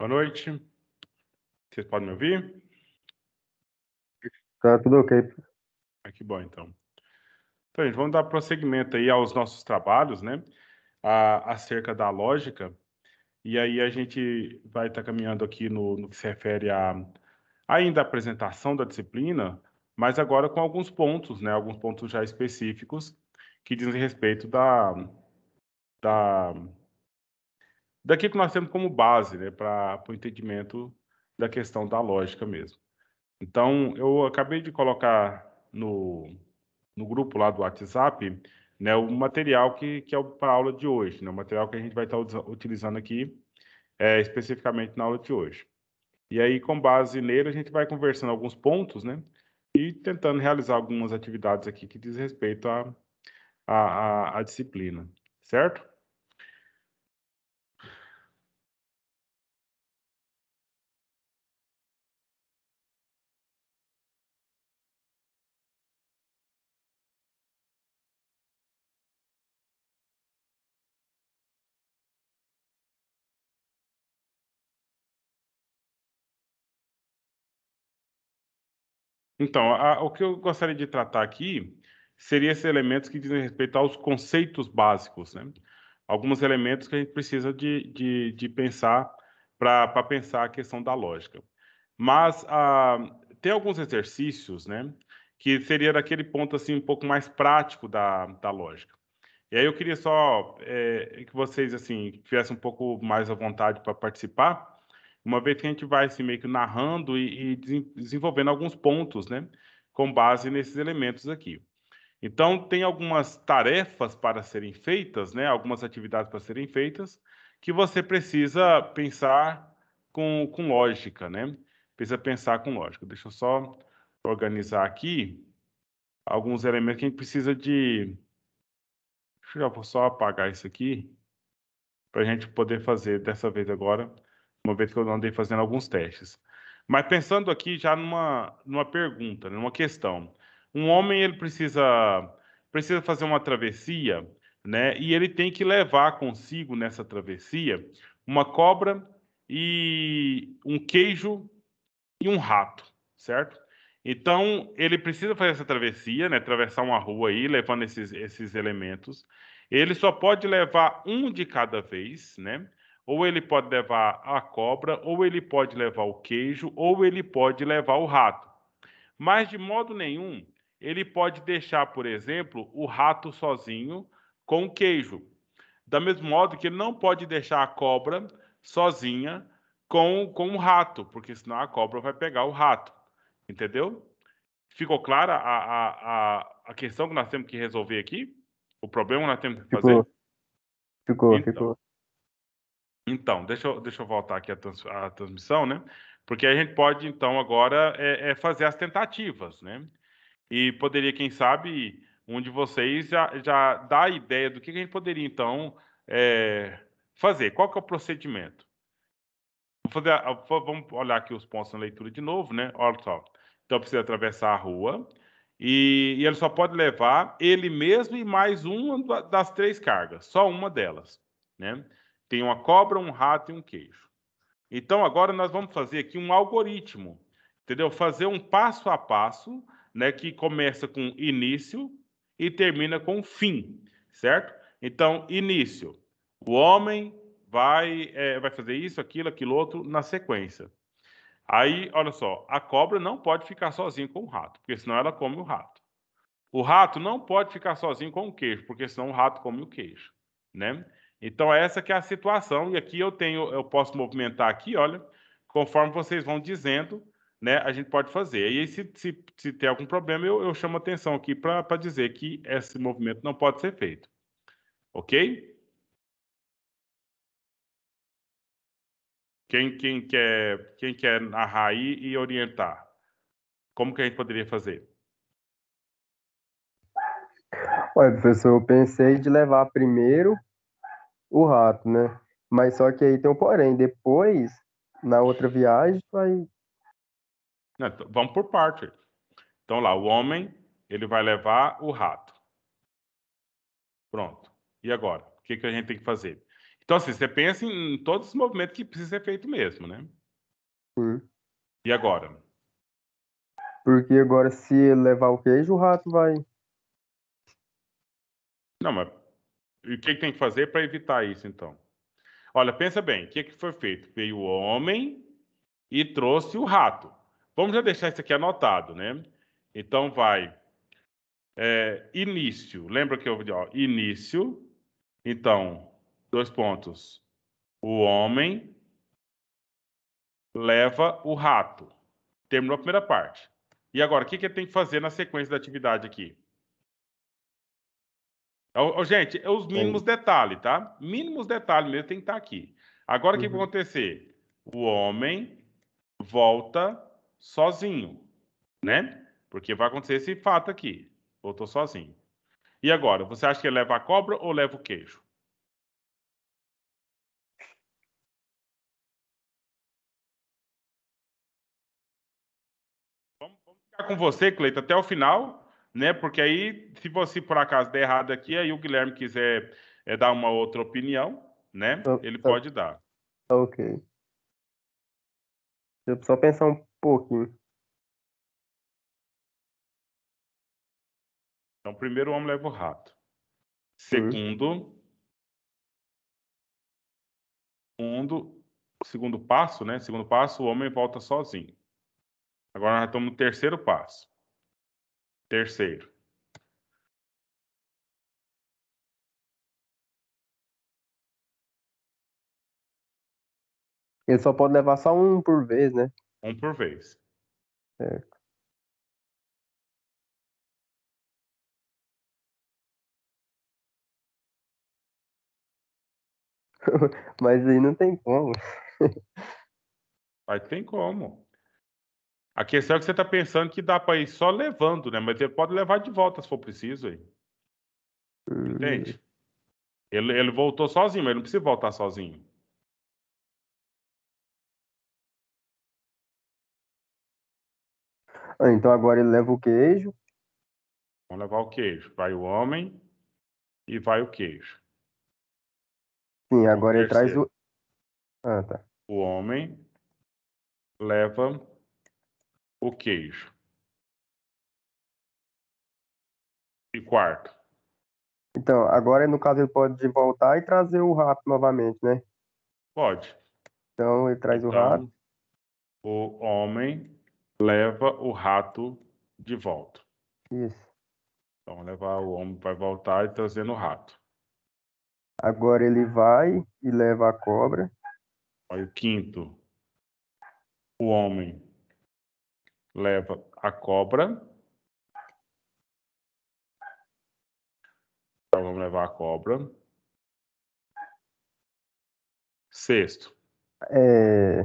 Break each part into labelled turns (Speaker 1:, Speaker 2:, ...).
Speaker 1: Boa noite. Vocês podem me ouvir? Tá tudo ok. Ah, que bom, então. Então, gente, vamos dar prosseguimento aí aos nossos trabalhos, né? A, acerca da lógica. E aí a gente vai estar tá caminhando aqui no, no, que se refere a ainda a apresentação da disciplina, mas agora com alguns pontos, né? Alguns pontos já específicos que dizem respeito da, da Daqui que nós temos como base né, para o entendimento da questão da lógica mesmo. Então, eu acabei de colocar no, no grupo lá do WhatsApp né, o material que, que é para a aula de hoje, né, o material que a gente vai estar tá utilizando aqui é, especificamente na aula de hoje. E aí, com base nele, a gente vai conversando alguns pontos, né? E tentando realizar algumas atividades aqui que diz respeito à, à, à disciplina, certo? Então, a, o que eu gostaria de tratar aqui seria esses elementos que dizem respeito aos conceitos básicos, né? Alguns elementos que a gente precisa de, de, de pensar para pensar a questão da lógica. Mas ah, tem alguns exercícios, né? Que seria daquele ponto assim um pouco mais prático da, da lógica. E aí eu queria só é, que vocês assim tivessem um pouco mais à vontade para participar uma vez que a gente vai assim, meio que narrando e, e desenvolvendo alguns pontos, né, com base nesses elementos aqui. Então, tem algumas tarefas para serem feitas, né, algumas atividades para serem feitas, que você precisa pensar com, com lógica, né? Precisa pensar com lógica. Deixa eu só organizar aqui alguns elementos que a gente precisa de... Deixa eu só apagar isso aqui para a gente poder fazer dessa vez agora última vez que eu andei fazendo alguns testes. Mas pensando aqui já numa, numa pergunta, né, numa questão. Um homem ele precisa precisa fazer uma travessia, né? E ele tem que levar consigo nessa travessia uma cobra e um queijo e um rato, certo? Então ele precisa fazer essa travessia, né? Atravessar uma rua aí, levando esses, esses elementos. Ele só pode levar um de cada vez, né? Ou ele pode levar a cobra, ou ele pode levar o queijo, ou ele pode levar o rato. Mas de modo nenhum ele pode deixar, por exemplo, o rato sozinho com o queijo. Da mesmo modo que ele não pode deixar a cobra sozinha com, com o rato, porque senão a cobra vai pegar o rato. Entendeu? Ficou clara a, a, a, questão que nós temos que resolver aqui? O problema que nós temos que
Speaker 2: fazer? Ficou, ficou. Então, ficou.
Speaker 1: Então, deixa eu, deixa eu voltar aqui a, trans, a transmissão, né? Porque a gente pode, então, agora é, é, fazer as tentativas, né? E poderia, quem sabe, um de vocês já, já dar a ideia do que a gente poderia, então, é, fazer. Qual que é o procedimento? Fazer, vamos olhar aqui os pontos na leitura de novo, né? Olha só. Então, precisa atravessar a rua e, e ele só pode levar ele mesmo e mais uma das três cargas, só uma delas, né? Tem uma cobra, um rato e um queijo. Então agora nós vamos fazer aqui um algoritmo, entendeu? Fazer um passo a passo, né, que começa com início e termina com fim, certo? Então início, o homem vai é, vai fazer isso, aquilo, aquilo outro na sequência. Aí, olha só, a cobra não pode ficar sozinha com o rato, porque senão ela come o rato. O rato não pode ficar sozinho com o queijo, porque senão o rato come o queijo, né? Então, essa que é a situação. E aqui eu tenho, eu posso movimentar aqui, olha, conforme vocês vão dizendo, né, a gente pode fazer. E aí, se, se, se tem algum problema, eu, eu chamo atenção aqui para dizer que esse movimento não pode ser feito. Ok? Quem, quem, quer, quem quer narrar aí e orientar? Como que a gente poderia fazer?
Speaker 2: Olha, professor, eu pensei de levar primeiro o rato, né? Mas só que aí tem um porém, depois, na outra viagem, vai.
Speaker 1: Não, então, vamos por parte. Então lá, o homem, ele vai levar o rato. Pronto. E agora? O que, que a gente tem que fazer? Então, assim, você pensa em todos os movimentos que precisa ser feito mesmo, né? Sim. E agora?
Speaker 2: Porque agora, se levar o queijo, o rato vai.
Speaker 1: Não, mas e o que, tem que fazer para evitar isso, então? Olha, pensa bem, o que, que foi feito? Veio o homem e trouxe o rato. Vamos já deixar isso aqui anotado, né? Então vai é, início. Lembra que eu ó, início. Então, dois pontos. O homem leva o rato. Terminou a primeira parte. E agora, o que, que ele tem que fazer na sequência da atividade aqui? Ó, gente, é os mínimos detalhes, tá? Mínimos detalhes mesmo tem que estar tá aqui. Agora o uhum. que vai acontecer? O homem volta sozinho, né? Porque vai acontecer esse fato aqui. Voltou sozinho. E agora, você acha que ele leva a cobra ou leva o queijo? Vamos, vamos ficar com você, Cleito, até o final né? Porque aí, se você por acaso der errado aqui, aí o Guilherme quiser é, dar uma outra opinião, né? Tá, Ele tá. pode dar. Tá
Speaker 2: ok. Deixa eu só pensar um pouquinho.
Speaker 3: Então, primeiro o homem leva o rato. Hum.
Speaker 1: Segundo, segundo, segundo passo, né? Segundo passo, o homem volta sozinho. Agora nós estamos no terceiro passo terceiro
Speaker 3: Ele só pode levar só um por vez, né? Um por vez. Certo. Mas aí não tem como.
Speaker 1: Mas tem como. A questão é que você está pensando que dá para ir só levando, né? Mas ele pode levar de volta se for preciso, aí. Entende? Hum. Ele, ele voltou sozinho, mas ele não precisa voltar sozinho.
Speaker 2: Ah, então agora ele leva o queijo.
Speaker 1: Vamos levar o queijo. Vai o homem e vai o queijo. Sim, agora o ele terceiro. traz o. Ah, tá. O homem leva o queijo.
Speaker 2: E quarto. Então, agora no caso ele pode voltar e trazer o rato novamente, né? Pode. Então ele traz então, o rato.
Speaker 1: O homem leva o rato de volta. Isso. Então levar o homem vai voltar e trazendo o rato.
Speaker 2: Agora ele vai e leva a cobra.
Speaker 1: Olha o quinto.
Speaker 2: O homem
Speaker 1: leva
Speaker 3: a cobra. Então
Speaker 1: vamos levar a cobra. Sexto.
Speaker 2: É...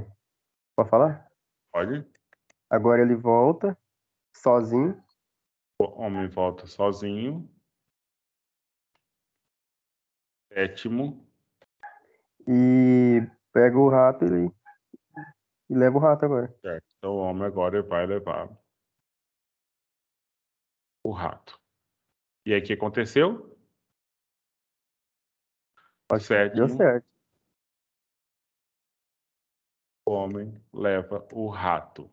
Speaker 2: Pode falar? Pode. Agora ele volta sozinho.
Speaker 1: O homem volta sozinho. Sétimo.
Speaker 2: E pega o rato e ele e leva o rato agora.
Speaker 1: Certo. Então o homem agora vai levar o rato. E aí o que aconteceu?
Speaker 3: Acho Deu certo.
Speaker 1: O homem leva o rato.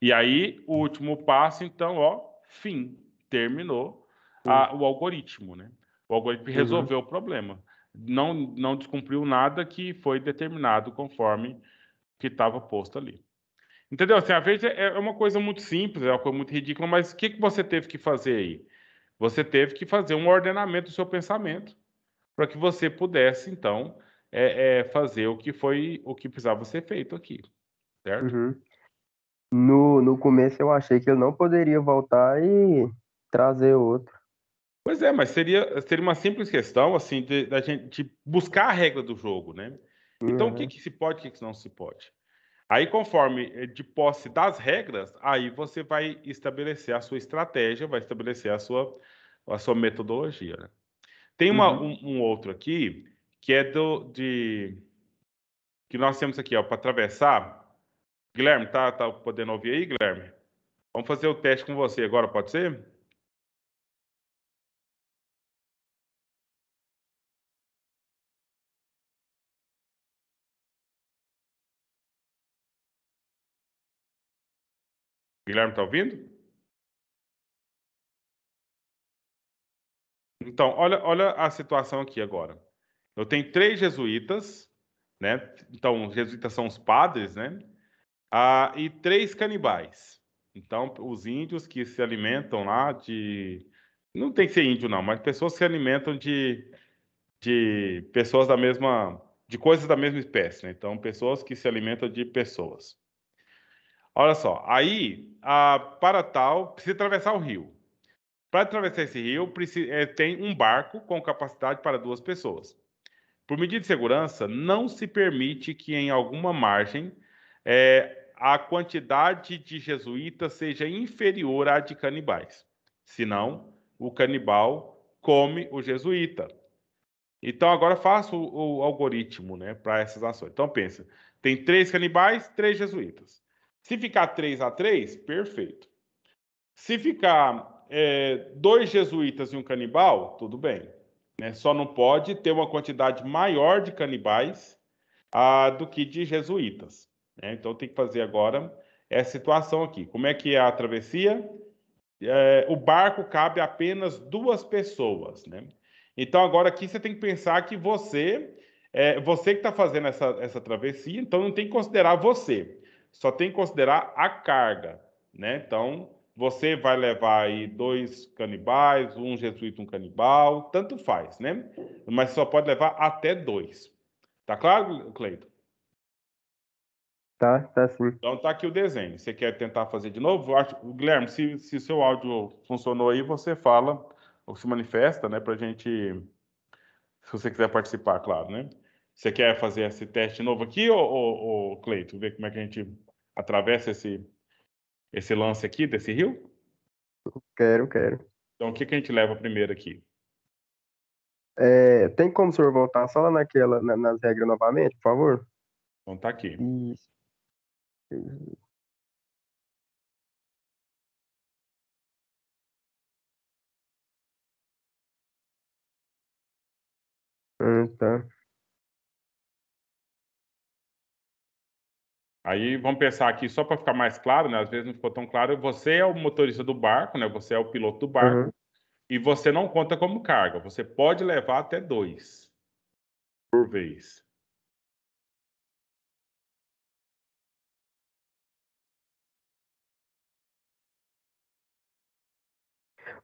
Speaker 1: E aí, o último passo, então, ó, fim. Terminou a, o algoritmo, né? O algoritmo uhum. resolveu uhum. o problema. Não, não descumpriu nada que foi determinado conforme que estava posto ali. Entendeu? Assim, a vez é, é uma coisa muito simples, é uma coisa muito ridícula, mas o que, que você teve que fazer aí? Você teve que fazer um ordenamento do seu pensamento para que você pudesse, então, é, é, fazer o que foi o que precisava ser feito aqui, certo? Uhum.
Speaker 2: No, no começo eu achei que eu não poderia voltar e trazer outro.
Speaker 1: Pois é, mas seria, seria uma simples questão, assim, da gente buscar a regra do jogo, né? Então, uhum. o que, uhum. que se pode, e o que, que não se pode? Aí, conforme eh, de posse das regras, aí você vai estabelecer a sua estratégia, vai estabelecer a sua, a sua metodologia. Né? Tem uma, uhum. um, um, outro aqui que é do de que nós temos aqui, ó, para atravessar. Guilherme, tá, tá podendo ouvir aí, Guilherme? Vamos fazer o teste com você agora, pode ser?
Speaker 3: Guilherme, tá ouvindo?
Speaker 1: Então, olha, olha a situação aqui agora. Eu tenho três jesuítas, né? Então, os jesuítas são os padres, né? Ah, e três canibais. Então, os índios que se alimentam lá de. Não tem que ser índio, não, mas pessoas que se alimentam de, de pessoas da mesma. de coisas da mesma espécie, né? Então, pessoas que se alimentam de pessoas. Olha só, aí, a, para tal, precisa atravessar o rio. Para atravessar esse rio, precisa, é, eh, tem um barco com capacidade para duas pessoas. Por medida de segurança, não se permite que em alguma margem é, a quantidade de jesuítas seja inferior à de canibais. Senão, o canibal come o jesuíta. Então, agora faço o, o algoritmo né, para essas ações. Então, pensa, tem três canibais, três jesuítas. Se ficar 3 a 3 perfeito. Se ficar é, dois jesuítas e um canibal, tudo bem. Né? Só não pode ter uma quantidade maior de canibais ah, do que de jesuítas. Né? Então tem que fazer agora essa situação aqui. Como é que é a travessia? É, o barco cabe apenas duas pessoas, né? Então agora aqui você tem que pensar que você é você que está fazendo essa, essa travessia, então não tem que considerar você só tem que considerar a carga, né? Então, você vai levar aí dois canibais, um jesuíta, um canibal, tanto faz, né? Mas só pode levar até dois. Tá claro, Cleito?
Speaker 2: Tá, tá sim.
Speaker 1: Então tá aqui o desenho. Você quer tentar fazer de novo? Acho, Guilherme, se, se seu áudio funcionou aí, você fala, ou se manifesta, né? Pra gente, se você quiser participar, claro, né? Você quer fazer esse teste novo aqui, ou, ou, ou Cleito? Ver como é que a gente atravessa esse, esse lance aqui, desse rio?
Speaker 2: Quero, quero.
Speaker 1: Então, o que, que a gente leva primeiro aqui?
Speaker 2: É, tem como o senhor voltar só naquela, na, nas regras novamente, por favor?
Speaker 1: Então tá aqui. Isso.
Speaker 3: Ah, tá.
Speaker 1: Aí vamos pensar aqui, só para ficar mais claro, né? Às vezes não ficou tão claro. Você é o motorista do barco, né? Você é o piloto do barco. Uhum. E você não conta como carga. Você pode levar até dois por vez.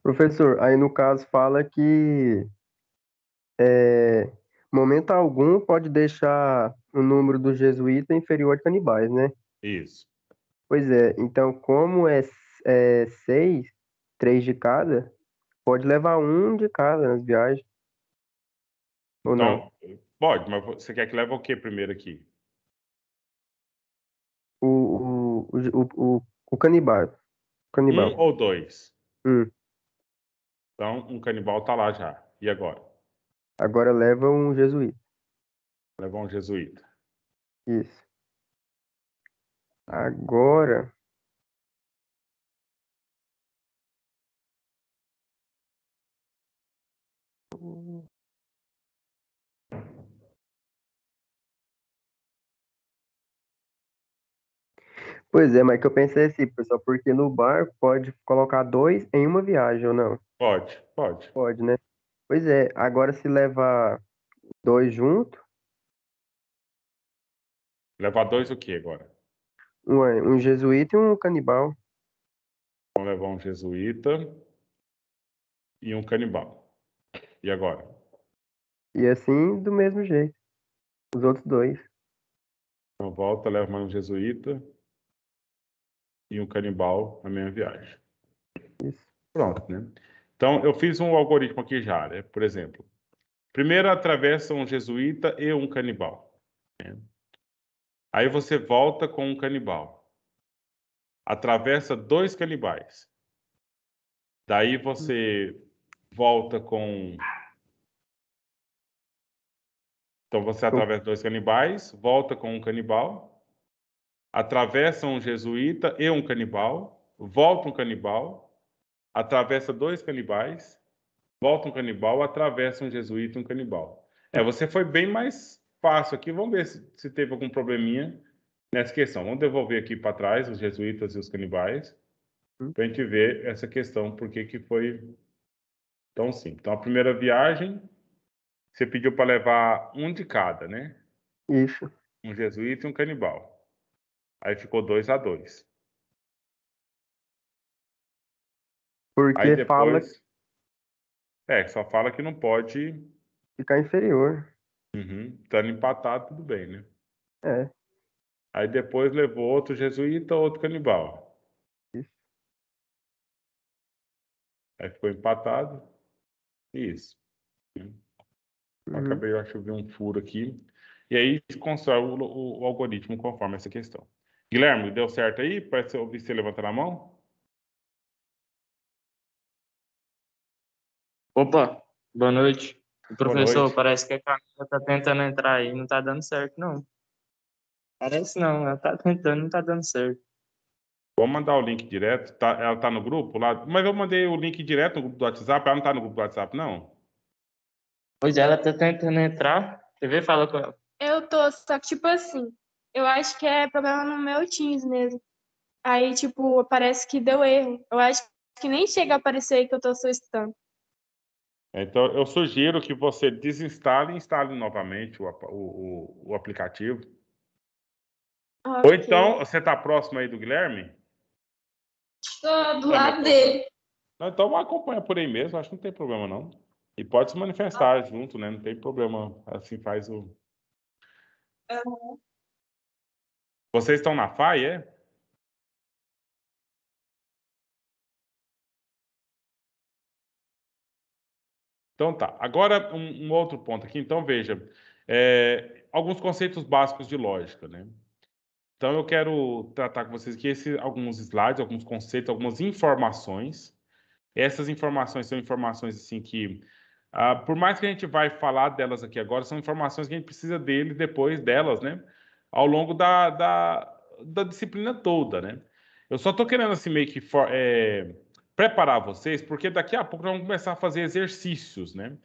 Speaker 2: Professor, aí no caso fala que é, momento algum pode deixar o número dos jesuítas é inferior a canibais, né? Isso. Pois é, então como é, é seis, três de cada, pode levar um de cada nas viagens. Ou não?
Speaker 1: não? Pode, mas você quer que leve o que primeiro aqui?
Speaker 2: O, o, o, o, o canibal. canibal. Um
Speaker 1: ou dois? Um. Então, um canibal tá lá já. E agora?
Speaker 2: Agora leva um jesuíta. Levar um jesuíta. Isso. Agora. Pois é, mas que eu pensei assim, pessoal, porque no bar pode colocar dois em uma viagem ou não? Pode, pode. Pode, né? Pois é, agora se levar dois junto,
Speaker 1: Levar dois o que agora?
Speaker 2: Um, é, um jesuíta e um canibal.
Speaker 1: Vamos levar um jesuíta e um canibal. E agora? E
Speaker 2: assim, do mesmo jeito.
Speaker 1: Os outros dois. Então volta, leva mais um jesuíta e um canibal na minha viagem. Isso. Pronto, né? Então, eu fiz um algoritmo aqui já, né? Por exemplo, primeiro atravessa um jesuíta e um canibal. Né? Aí você volta com um canibal. Atravessa dois canibais. Daí você uhum. volta com. Então você atravessa dois canibais, volta com um canibal, atravessa um jesuíta e um canibal, volta um canibal, atravessa dois canibais, volta um canibal, atravessa um jesuíta e um canibal. É, tá. você foi bem mais Passo aqui. Vamos ver se, se teve algum probleminha nessa questão. Vamos devolver aqui para trás os jesuítas e os canibais uhum. para a gente ver essa questão, por que que foi tão simples. Então, a primeira viagem, você pediu para levar um de cada, né? Isso. Um jesuíta e um canibal. Aí ficou dois a dois.
Speaker 2: Porque
Speaker 3: Aí depois... fala...
Speaker 1: É, só fala que não pode...
Speaker 2: Ficar inferior.
Speaker 1: Uhum. Estando empatado, tudo bem, né? É. Aí depois levou outro jesuíta, então outro canibal. Isso. Aí ficou empatado. Isso. Uhum. Acabei, eu acho, eu vi um furo aqui. E aí constrói o, o, o, algoritmo conforme essa questão. Guilherme, deu certo aí? Parece ouvir você levantar a mão.
Speaker 3: Opa, boa noite
Speaker 1: professor
Speaker 2: parece que a Camila tá tentando entrar aí, não tá dando certo, não.
Speaker 1: Parece não, ela tá tentando, não tá dando certo. Vou mandar o link direto, tá, ela tá no grupo lá, mas eu mandei o link direto no grupo do WhatsApp, ela não tá no grupo do WhatsApp, não? Pois é, ela tá tentando entrar, você vê, fala com ela.
Speaker 4: Eu tô, só que tipo assim, eu acho que é problema no meu Teams mesmo. Aí, tipo, parece que deu erro. Eu acho que nem chega a aparecer aí que eu tô solicitando.
Speaker 1: Então, eu sugiro que você desinstale e instale novamente o, o, o aplicativo.
Speaker 3: Okay. Ou então,
Speaker 1: você está próximo aí do Guilherme?
Speaker 3: Estou do lado dele.
Speaker 1: Não, então, acompanha por aí mesmo, acho que não tem problema, não. E pode se manifestar ah. junto, né? Não tem problema. Assim faz o.
Speaker 3: Uhum. Vocês estão na FAI, é? Então tá. Agora
Speaker 1: um, um outro ponto aqui. Então veja, é, alguns conceitos básicos de lógica, né? Então eu quero tratar com vocês aqui esses alguns slides, alguns conceitos, algumas informações. Essas informações são informações assim que, ah, por mais que a gente vai falar delas aqui agora, são informações que a gente precisa dele depois delas, né? Ao longo da, da, da disciplina toda, né? Eu só estou querendo assim meio que for, é, preparar vocês, porque daqui a pouco nós vamos começar a fazer exercícios, né?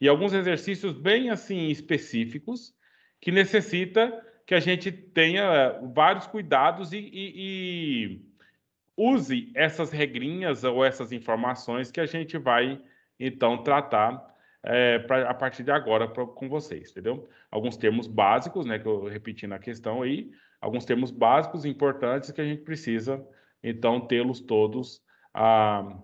Speaker 1: E alguns exercícios bem assim específicos que necessita que a gente tenha eh, vários cuidados e, e, e use essas regrinhas ou essas informações que a gente vai então tratar é, pra, a partir de agora pra, com vocês, entendeu? Alguns termos básicos, né, que eu repeti na questão aí, alguns termos básicos importantes que a gente precisa então tê-los todos ah,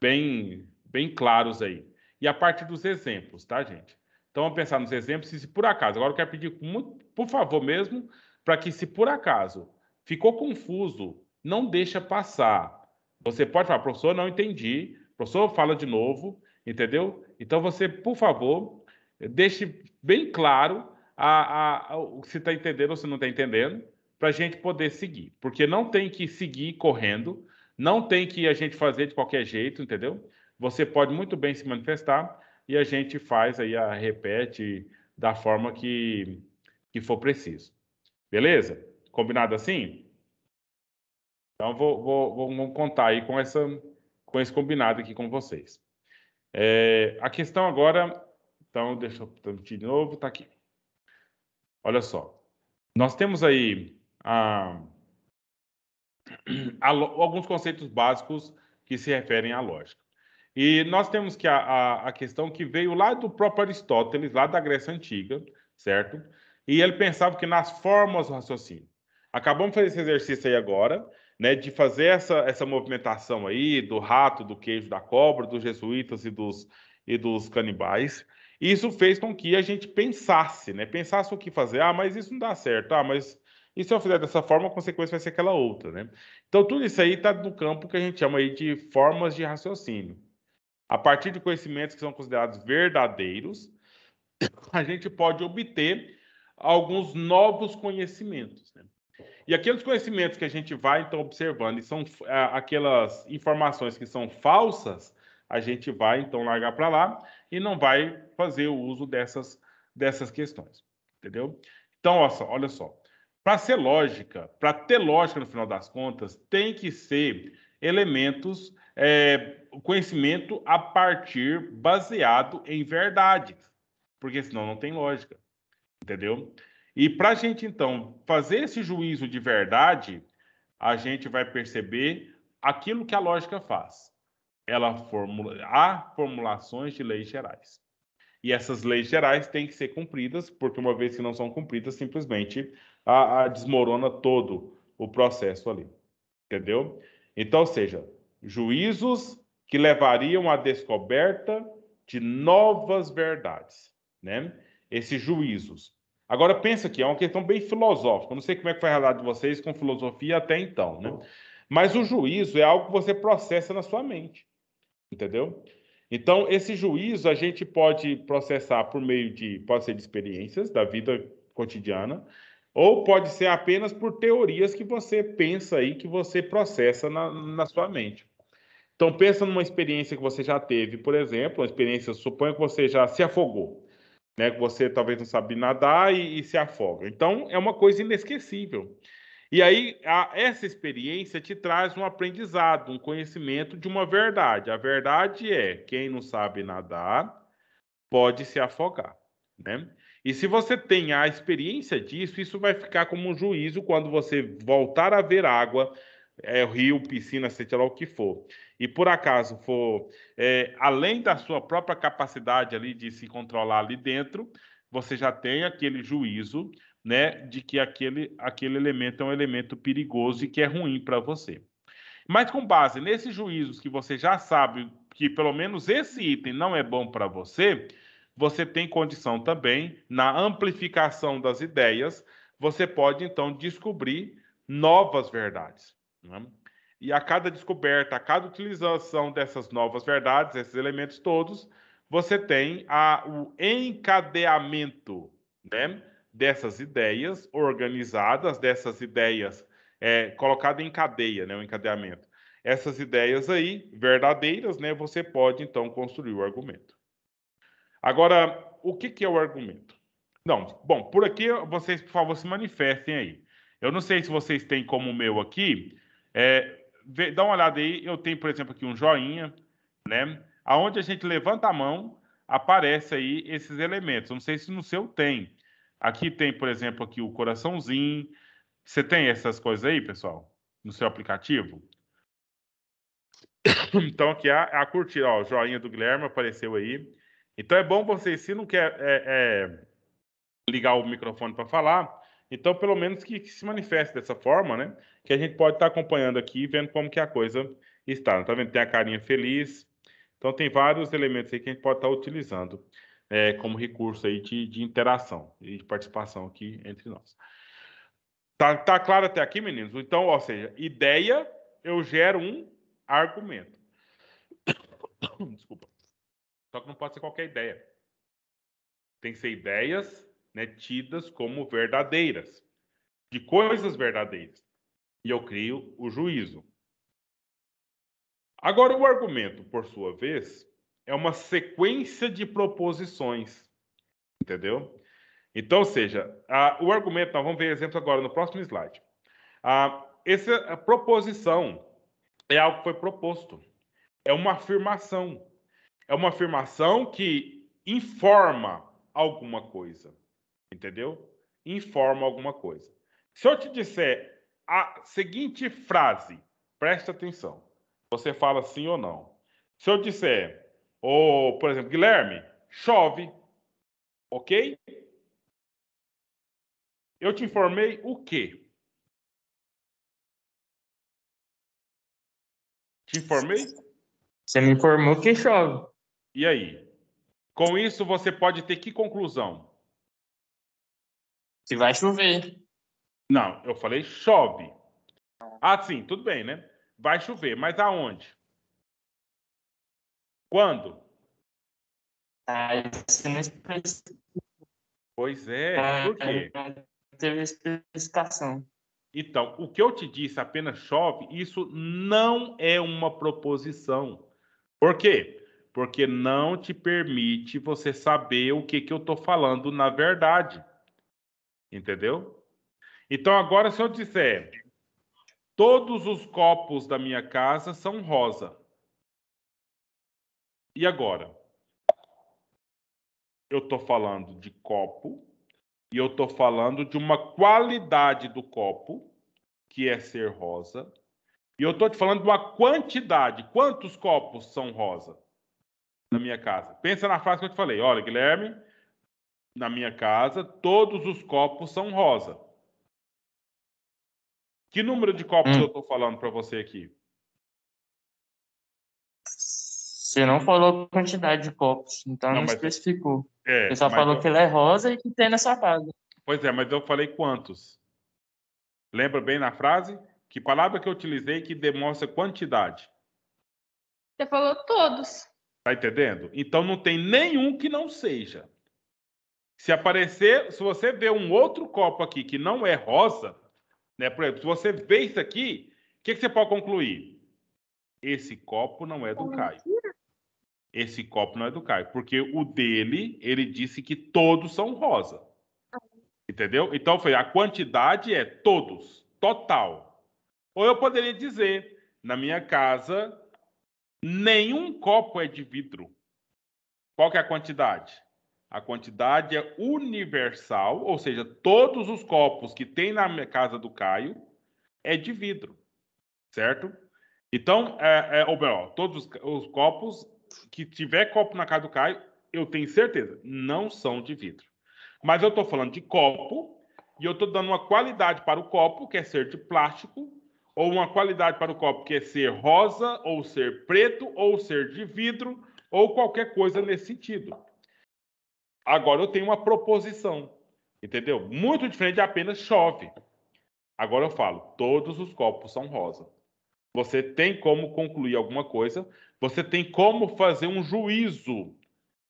Speaker 1: bem, bem claros aí. E a partir dos exemplos, tá, gente? Então, vamos pensar nos exemplos e se por acaso, agora eu quero pedir, muito, por favor mesmo, para que se por acaso ficou confuso, não deixa passar. Você pode falar, professor, não entendi. Professor, fala de novo, entendeu? Então, você, por favor, deixe bem claro a, a, a está entendendo ou se não está entendendo, para a gente poder seguir. Porque não tem que seguir correndo, não tem que a gente fazer de qualquer jeito, entendeu? Você pode muito bem se manifestar e a gente faz aí a repete da forma que, que for preciso. Beleza? Combinado assim? Então vou, vou, vou contar aí com essa com esse combinado aqui com vocês. É, a questão agora, então deixa eu de novo, tá aqui. Olha só, nós temos aí a alguns conceitos básicos que se referem à lógica. E nós temos que a, a, a, questão que veio lá do próprio Aristóteles, lá da Grécia Antiga, certo? E ele pensava que nas formas do raciocínio. Acabamos de fazer esse exercício aí agora, né, de fazer essa, essa movimentação aí do rato, do queijo, da cobra, dos jesuítas e dos, e dos canibais. E isso fez com que a gente pensasse, né? Pensasse o que fazer. Ah, mas isso não dá certo. Ah, mas e se eu fizer dessa forma, a consequência vai ser aquela outra, né? Então, tudo isso aí está no campo que a gente chama aí de formas de raciocínio. A partir de conhecimentos que são considerados verdadeiros, a gente pode obter alguns novos conhecimentos. Né? E aqueles conhecimentos que a gente vai, então, observando, e são aquelas informações que são falsas, a gente vai, então, largar para lá e não vai fazer o uso dessas, dessas questões. Entendeu? Então, olha só, olha só. Para ser lógica, para ter lógica no final das contas, tem que ser elementos, é, conhecimento a partir, baseado em verdades, porque senão não tem lógica, entendeu? E para a gente, então, fazer esse juízo de verdade, a gente vai perceber aquilo que a lógica faz. Ela formula, há formulações de leis gerais. E essas leis gerais têm que ser cumpridas, porque uma vez que não são cumpridas, simplesmente a, a desmorona todo o processo ali. Entendeu? Então, ou seja, juízos que levariam à descoberta de novas verdades, né? Esses juízos. Agora pensa aqui, é uma questão bem filosófica. não sei como é que foi a realidade de vocês com filosofia até então, né? Mas o juízo é algo que você processa na sua mente, entendeu? Então esse juízo a gente pode processar por meio de, pode ser de experiências da vida cotidiana, ou pode ser apenas por teorias que você pensa aí, que você processa na, na sua mente. Então, pensa numa experiência que você já teve, por exemplo, uma experiência, suponha que você já se afogou, né? que você talvez não sabe nadar e, e se afoga. Então, é uma coisa inesquecível. E aí, a, essa experiência te traz um aprendizado, um conhecimento de uma verdade. A verdade é: quem não sabe nadar pode se afogar. Né? E se você tem a experiência disso, isso vai ficar como um juízo quando você voltar a ver água, é, rio, piscina, seja lá o que for. E por acaso for é, além da sua própria capacidade ali de se controlar ali dentro, você já tem aquele juízo, né, de que aquele, aquele elemento é um elemento perigoso e que é ruim para você. Mas com base nesses juízos que você já sabe que pelo menos esse item não é bom para você, você tem condição também, na amplificação das ideias, você pode então descobrir novas verdades. Né? E a cada descoberta, a cada utilização dessas novas verdades, esses elementos todos, você tem a, o encadeamento né, dessas ideias organizadas, dessas ideias é, colocadas em cadeia, né, o encadeamento. Essas ideias aí, verdadeiras, né, você pode então construir o argumento. Agora, o que, que é o argumento? Não, bom, por aqui vocês, por favor, se manifestem aí. Eu não sei se vocês têm como o meu aqui. É, vê, dá uma olhada aí. Eu tenho, por exemplo, aqui um joinha, né? Aonde a gente levanta a mão, aparece aí esses elementos. Eu não sei se no seu tem. Aqui tem, por exemplo, aqui o coraçãozinho. Você tem essas coisas aí, pessoal, no seu aplicativo? Então aqui é a, é a curtir, ó, o joinha do Guilherme apareceu aí. Então é bom vocês, se não quer é, é, ligar o microfone para falar, então pelo menos que, que, se manifeste dessa forma, né? Que a gente pode estar tá acompanhando aqui, vendo como que a coisa está. Tá vendo? Tem a carinha feliz. Então tem vários elementos aí que a gente pode estar tá utilizando é, como recurso aí de, de interação e de participação aqui entre nós. Tá, tá claro até aqui, meninos? Então, ou seja, ideia eu gero um argumento. Desculpa. Só que não pode ser qualquer ideia. Tem que ser ideias né, tidas como verdadeiras, de coisas verdadeiras. E eu crio o juízo. Agora, o argumento, por sua vez, é uma sequência de proposições. Entendeu? Então, ou seja, a, o argumento, nós vamos ver exemplo agora no próximo slide. A, essa a proposição é algo que foi proposto, é uma afirmação é uma afirmação que informa alguma coisa. Entendeu? Informa alguma coisa. Se eu te disser a seguinte frase, preste atenção. Você fala sim ou não. Se eu disser, ou, por exemplo, Guilherme, chove, ok? Eu te informei o quê?
Speaker 3: Te informei? Você me informou que chove.
Speaker 1: E aí? Com isso, você pode ter que conclusão? Se vai chover. Não, eu falei chove. Ah, sim, tudo bem, né? Vai chover, mas aonde? Quando? Ah, você não explica. Pois é, ah, por quê? Teve explicação. Então, o que eu te disse, apenas chove, isso não é uma proposição. Por quê? porque não te permite você saber o que, que eu estou falando na verdade. Entendeu? Então, agora, se eu disser, todos os copos da minha casa são rosa. E agora? Eu estou falando de copo e eu estou falando de uma qualidade do copo, que é ser rosa. E eu estou te falando de uma quantidade. Quantos copos são rosa? na minha casa. Pensa na frase que eu te falei. Olha, Guilherme, na minha casa todos os copos são rosa. Que número de copos hum. eu estou falando para você aqui? Você não falou quantidade de copos, então não, não mas... É-
Speaker 4: especificou. É, você só falou eu... que ele é
Speaker 1: rosa e que tem na sua casa. Pois é, mas eu falei quantos. Lembra bem na frase? Que palavra que eu utilizei que demonstra quantidade?
Speaker 4: Você falou todos.
Speaker 1: Tá entendendo? Então não tem nenhum que não seja. Se aparecer, se você vê um outro copo aqui que não é rosa, né? Por exemplo, se você vê isso aqui, o que, que, você pode concluir? Esse copo não é do Caio. Esse copo não é do Caio, porque o dele, ele disse que todos são rosa. Entendeu? Então foi a quantidade é todos, total. Ou eu poderia dizer, na minha casa Nenhum copo é de vidro. Qual que é a quantidade? A quantidade é universal, ou seja, todos os copos que tem na casa do Caio é de vidro, certo? Então, é, é, ou melhor, todos os, os, copos que tiver copo na casa do Caio, eu tenho certeza, não são de vidro. Mas eu estou falando de copo e eu estou dando uma qualidade para o copo, que é ser de plástico, ou uma qualidade para o copo que é ser rosa, ou ser preto, ou ser de vidro, ou qualquer coisa nesse sentido. Agora eu tenho uma proposição, entendeu? Muito diferente de apenas chove. Agora eu falo, todos os copos são rosa. Você tem como concluir alguma coisa, você tem como fazer um juízo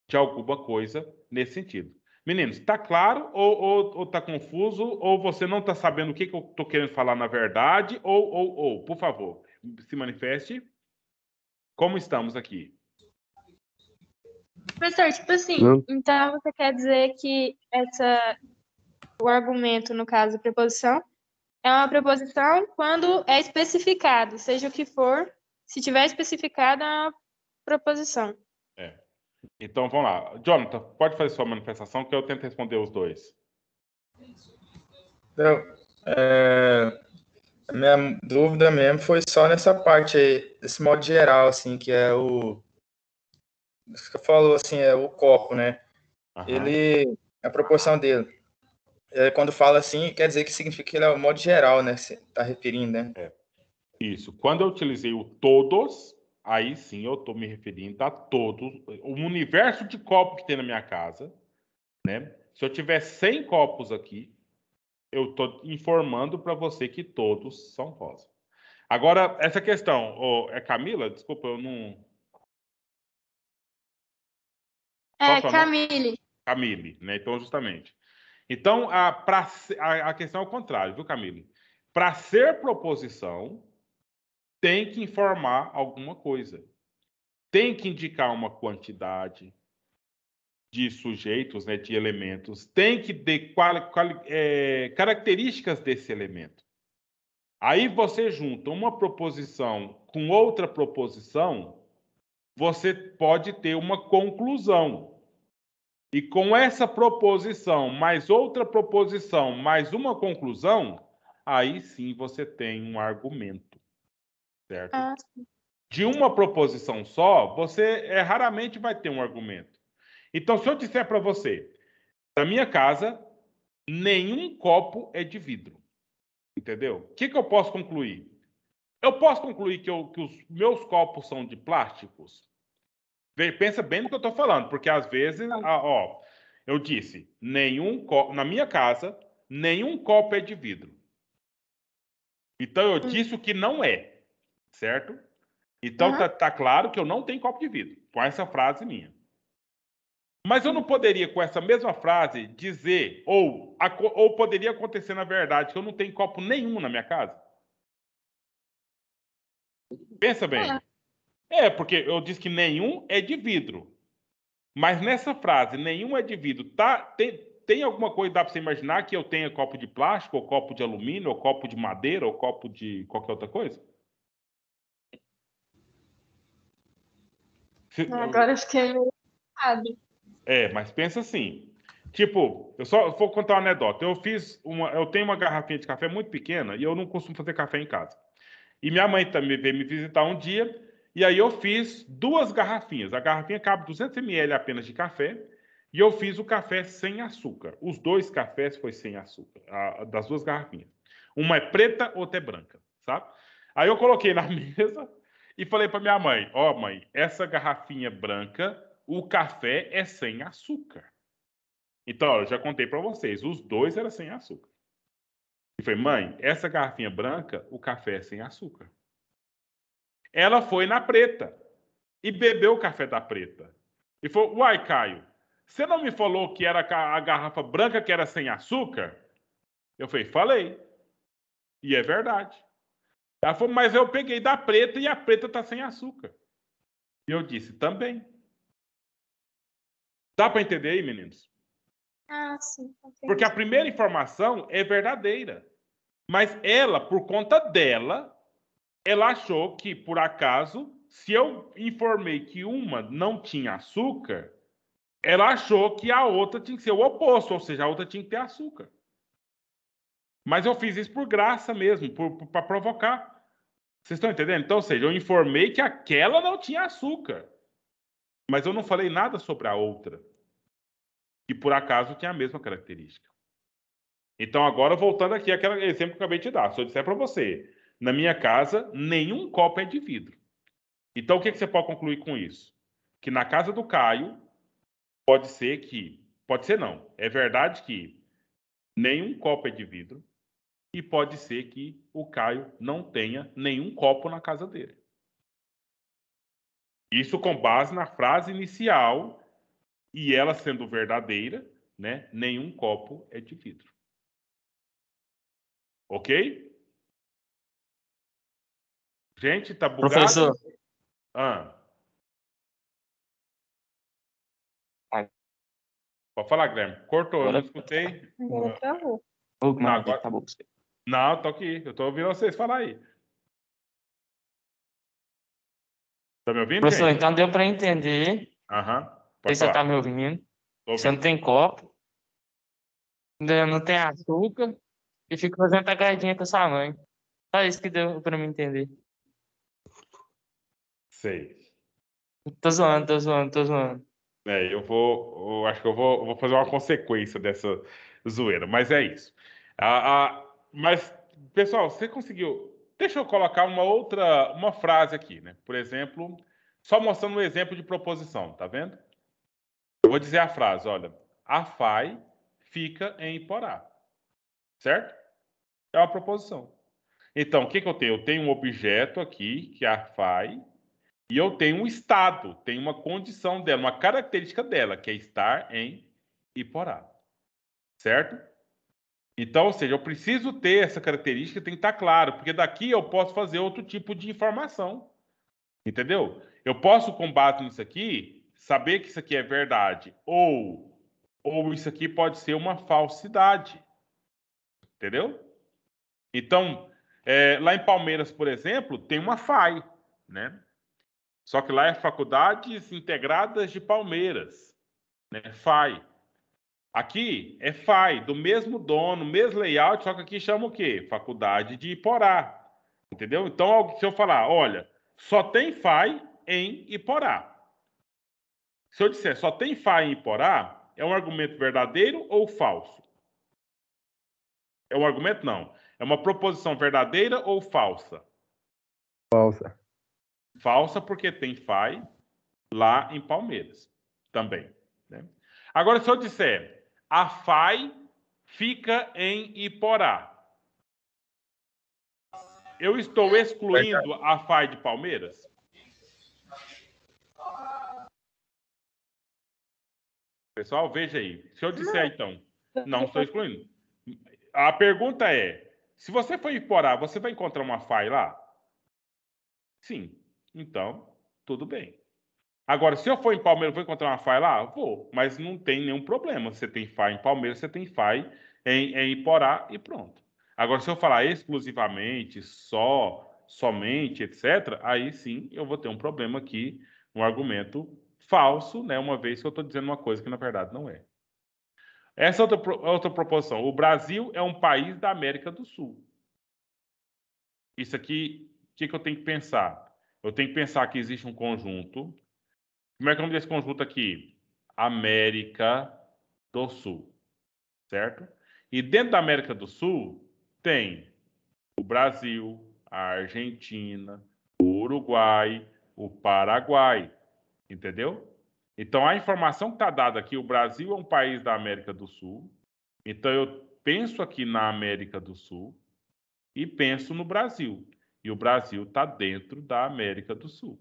Speaker 1: de alguma coisa nesse sentido. Meninos, está claro ou, está confuso? Ou você não está sabendo o que, que eu estou querendo falar na verdade? Ou, ou, ou, por favor, se manifeste. Como estamos aqui?
Speaker 4: Professor, tipo assim, não. então você quer dizer que essa, o argumento, no caso, a preposição, é uma preposição quando é especificado, seja o que for, se tiver especificada, é uma proposição.
Speaker 1: Então vamos lá. Jonathan, pode fazer sua manifestação que eu tento responder os dois. Então
Speaker 2: é, a minha dúvida mesmo foi só nessa parte aí, desse modo geral, assim, que é o. Você falou assim, é o copo, né? Ele. A proporção dele. É, quando fala assim, quer dizer que significa que ele é o modo
Speaker 1: geral, né? Você está referindo, né? É. Isso. Quando eu utilizei o todos, aí sim eu estou me referindo a todos, o universo de copos que tem na minha casa, né? Se eu tiver 100 copos aqui, eu estou informando para você que todos são rosa. Agora, essa questão, oh, é Camila? Desculpa, eu não. É, Camille. Camille, né? Então, justamente. Então, a, pra, a, a questão é o contrário, viu, Camille? Para ser proposição, tem que informar alguma coisa. Tem que indicar uma quantidade de sujeitos, né, de elementos, tem que ter qual, qual, é, características desse elemento. Aí você junta uma proposição com outra proposição, você pode ter uma conclusão. E com essa proposição, mais outra proposição, mais uma conclusão, aí sim você tem um argumento certo? Ah. De uma proposição só, você é, raramente vai ter um argumento. Então, se eu disser para você, na minha casa, nenhum copo é de vidro, entendeu? O que, que eu posso concluir? Eu posso concluir que, eu, que os meus copos são de plásticos? Pensa bem no que eu estou falando, porque às vezes, ó, eu disse, nenhum copo, na minha casa, nenhum copo é de vidro. Então eu hum. disse o que não é certo? Então uhum. tá, tá, claro que eu não tenho copo de vidro com essa frase minha. Mas eu não poderia, com essa mesma frase, dizer, ou, ou poderia acontecer, na verdade, que eu não tenho copo nenhum na minha casa? Pensa bem. É. é, porque eu disse que nenhum é de vidro. Mas nessa frase, nenhum é de vidro, tá, tem, tem alguma coisa, dá para você imaginar que eu tenha copo de plástico, ou copo de alumínio, ou copo de madeira, ou copo de qualquer outra coisa? Agora
Speaker 4: eu fiquei meio
Speaker 1: É, mas pensa assim. Tipo, eu só vou contar uma anedota. Eu fiz uma. Eu tenho uma garrafinha de café muito pequena e eu não costumo fazer café em casa. E minha mãe também veio me visitar um dia, e aí eu fiz duas garrafinhas. A garrafinha cabe 200 ml apenas de café, e eu fiz o café sem açúcar. Os dois cafés foi sem açúcar, a, das duas garrafinhas. Uma é preta, outra é branca, sabe? Aí eu coloquei na mesa, e falei para minha mãe: Ó, oh, mãe, essa garrafinha branca, o café é sem açúcar. Então, eu já contei para vocês: os dois eram sem açúcar. E falei: mãe, essa garrafinha branca, o café é sem açúcar. Ela foi na preta e bebeu o café da preta. E falou: Uai, Caio, você não me falou que era a garrafa branca que era sem açúcar? Eu falei: Falei. E é verdade. Ela falou, mas eu peguei da preta e a preta tá sem açúcar. E eu disse, também. Dá para entender aí, meninos?
Speaker 4: Ah, sim. Porque a
Speaker 1: primeira informação é verdadeira. Mas ela, por conta dela, ela achou que, por acaso, se eu informei que uma não tinha açúcar, ela achou que a outra tinha que ser o oposto, ou seja, a outra tinha que ter açúcar. Mas eu fiz isso por graça mesmo, para provocar. Vocês estão entendendo? Então, ou seja, eu informei que aquela não tinha açúcar. Mas eu não falei nada sobre a outra. Que por acaso tinha a mesma característica. Então, agora voltando aqui àquele exemplo que eu acabei de dar. Se eu disser para você, na minha casa, nenhum copo é de vidro. Então, o que, que você pode concluir com isso? Que na casa do Caio, pode ser que. Pode ser não. É verdade que nenhum copo é de vidro e pode ser que o Caio não tenha nenhum copo na casa dele. Isso com base na frase inicial e ela sendo verdadeira, né? Nenhum copo é de vidro.
Speaker 3: Ok? Gente, tá bugado? Professor. Ah. Pode
Speaker 1: falar, Guilherme. Cortou, eu não escutei.
Speaker 3: Agora travou.
Speaker 1: Não, agora... Tá bom. Não, tô aqui. Eu tô ouvindo vocês falar aí.
Speaker 3: Tá me ouvindo? Professor, gente? então deu para entender.
Speaker 1: Aham. Uhum. Você tá me ouvindo. ouvindo. Você não tem
Speaker 3: copo.
Speaker 2: Não tem açúcar. E fica fazendo tagadinha com sua mãe. Só isso que deu para me entender.
Speaker 1: Sei. Tô zoando, tô zoando, tô zoando. É, eu vou. Eu acho que eu vou, vou fazer uma consequência dessa zoeira, mas é isso. A, a, mas, pessoal, você conseguiu. Deixa eu colocar uma outra, uma frase aqui, né? Por exemplo, só mostrando um exemplo de proposição, tá vendo? Eu vou dizer a frase, olha, a FAI fica em Iporá, certo? É uma proposição. Então, o que, que eu tenho? Eu tenho um objeto aqui, que é a FAI, e eu tenho um estado, tem uma condição dela, uma característica dela, que é estar em Iporá, certo? Então, ou seja, eu preciso ter essa característica, tem que estar claro, porque daqui eu posso fazer outro tipo de informação. Entendeu? Eu posso, com base nisso aqui, saber que isso aqui é verdade, ou, ou isso aqui pode ser uma falsidade. Entendeu? Então, é, lá em Palmeiras, por exemplo, tem uma FAI, né? Só que lá é Faculdades Integradas de Palmeiras, né? FAI. Aqui é FAI, do mesmo dono, mesmo layout, só que aqui chama o quê? Faculdade de Iporá. Entendeu? Então, se eu falar, olha, só tem FAI em Iporá. Se eu disser só tem FAI em Iporá, é um argumento verdadeiro ou falso? É um argumento, não. É uma proposição verdadeira ou falsa? Falsa. Falsa porque tem FAI lá em Palmeiras também. Né? Agora, se eu disser a Fai fica em Iporá. Eu estou é, excluindo é. a FAI de Palmeiras? Pessoal, veja aí. Se eu disser, então, não estou excluindo. A pergunta é, se você for em Iporá, você vai encontrar uma FAI lá? Sim. Então, tudo bem. Agora, se eu for em Palmeiras, vou encontrar uma FAI lá? Vou, mas não tem nenhum problema. Você tem FAI em Palmeiras, você tem FAI em, em Iporá e pronto. Agora, se eu falar exclusivamente, só, somente, etc., aí sim eu vou ter um problema aqui, um argumento falso, né? Uma vez que eu estou dizendo uma coisa que na verdade não é. Essa é outra, outra proposição. O Brasil é um país da América do Sul. Isso aqui, o que, que eu tenho que pensar? Eu tenho que pensar que existe um conjunto como é que é o nome desse conjunto aqui? América do Sul, certo? E dentro da América do Sul tem o Brasil, a Argentina, o Uruguai, o Paraguai, entendeu? Então a informação que está dada aqui, o Brasil é um país da América do Sul, então eu penso aqui na América do Sul e penso no Brasil. E o Brasil está dentro da América do Sul.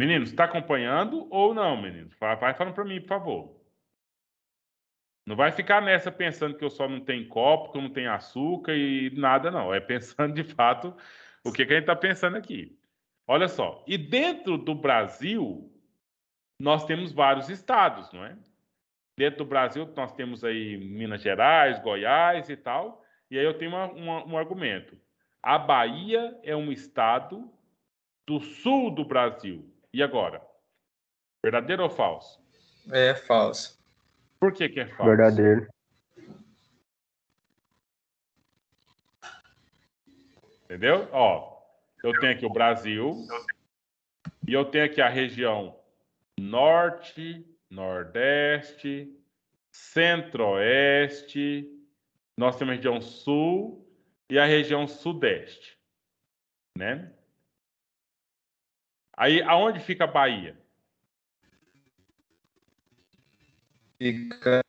Speaker 1: Meninos, está acompanhando ou não, meninos? Vai falando para mim, por favor. Não vai ficar nessa pensando que eu só não tenho copo, que eu não tenho açúcar e nada, não. É pensando de fato o que, que a gente está pensando aqui. Olha só, e dentro do Brasil, nós temos vários estados, não é? Dentro do Brasil, nós temos aí Minas Gerais, Goiás e tal. E aí eu tenho uma, uma, um argumento. A Bahia é um estado do sul do Brasil. E agora? Verdadeiro ou falso? É falso. Por que, que é falso? Verdadeiro. Entendeu? Ó, eu tenho aqui o Brasil e eu tenho aqui a região norte, nordeste, centro-oeste, nós temos a região sul e a região sudeste, né? Aí, aonde fica a Bahia? Fica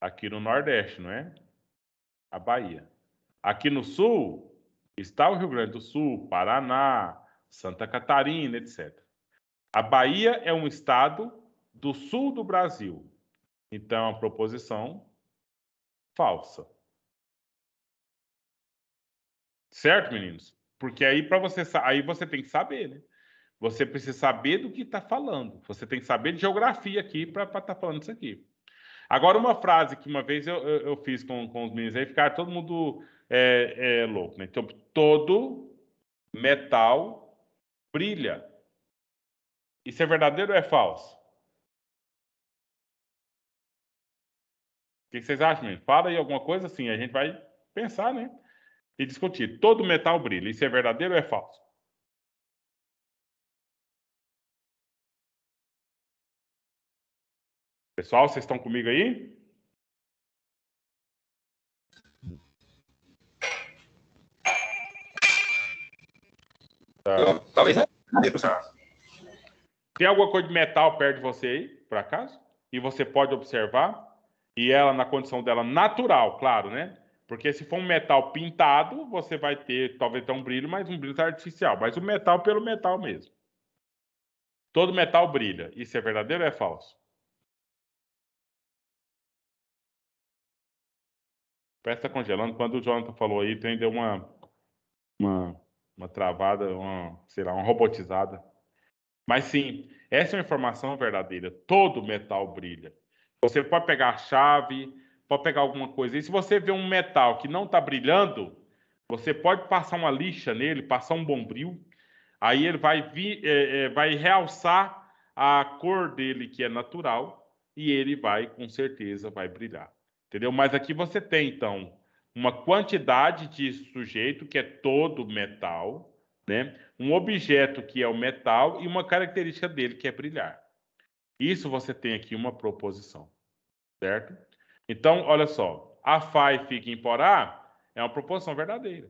Speaker 1: aqui no Nordeste, não é? A Bahia. Aqui no Sul está o Rio Grande do Sul, Paraná, Santa Catarina, etc. A Bahia é um estado do sul do Brasil. Então, a proposição falsa. Certo, meninos? Porque aí para você aí você tem que saber, né? Você precisa saber do que está falando. Você tem que saber de geografia aqui para estar tá falando isso aqui. Agora, uma frase que uma vez eu, eu, eu fiz com, com os meninos aí, ficar todo mundo é, é, louco, né? Então, todo metal brilha. Isso é verdadeiro ou é falso? O que vocês acham, menino? Fala aí alguma coisa assim, a gente vai pensar, né? e discutir. Todo metal brilha. Isso é verdadeiro ou é falso? Pessoal, vocês estão comigo aí? Talvez Tem alguma coisa de metal perto de você aí, por acaso? E você pode observar? E ela, na condição dela natural, claro, né? Porque se for um metal pintado, você vai ter talvez até um brilho, mas um brilho artificial. Mas o metal pelo metal mesmo. Todo metal brilha. Isso é verdadeiro ou é falso?
Speaker 3: Peça tá congelando. Quando o
Speaker 1: Jonathan falou aí, tem deu uma, uma, uma travada, uma, sei lá, uma robotizada. Mas sim, essa é uma informação verdadeira. Todo metal brilha. Você pode pegar a chave, pode pegar alguma coisa. E se você vê um metal que não está brilhando, você pode passar uma lixa nele, passar um bombril, aí ele vai, vir, é, é, vai realçar a cor dele, que é natural, e ele vai, com certeza, vai brilhar. Entendeu? Mas aqui você tem, então, uma quantidade de sujeito, que é todo metal, né? um objeto que é o metal e uma característica dele, que é brilhar. Isso você tem aqui uma proposição, certo? Então, olha só, a FAI fica em Porá é uma proporção verdadeira.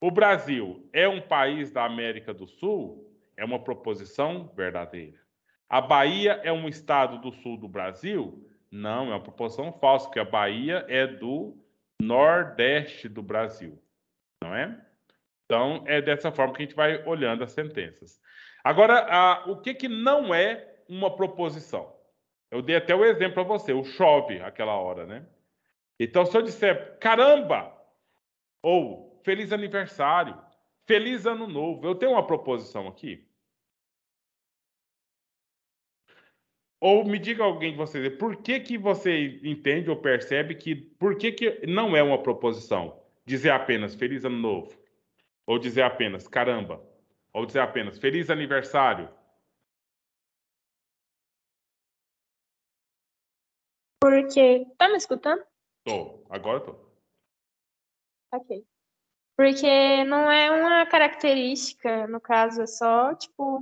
Speaker 1: O Brasil é um país da América do Sul é uma proposição verdadeira. A Bahia é um estado do sul do Brasil? Não, é uma proposição falsa, porque a Bahia é do nordeste do Brasil, não é? Então, é dessa forma que a gente vai olhando as sentenças. Agora, a, o que, que não é uma proposição? Eu dei até o exemplo para você, o chove aquela hora, né? Então, se eu disser caramba, ou feliz aniversário, feliz ano novo, eu tenho uma proposição aqui? Ou me diga alguém de vocês, por que, que você entende ou percebe que por que, que não é uma proposição? Dizer apenas feliz ano novo, ou dizer apenas caramba, ou dizer apenas feliz aniversário,
Speaker 4: Porque. Tá me escutando?
Speaker 1: Tô, agora tô.
Speaker 4: Ok. Porque não é uma característica, no caso, é só, tipo,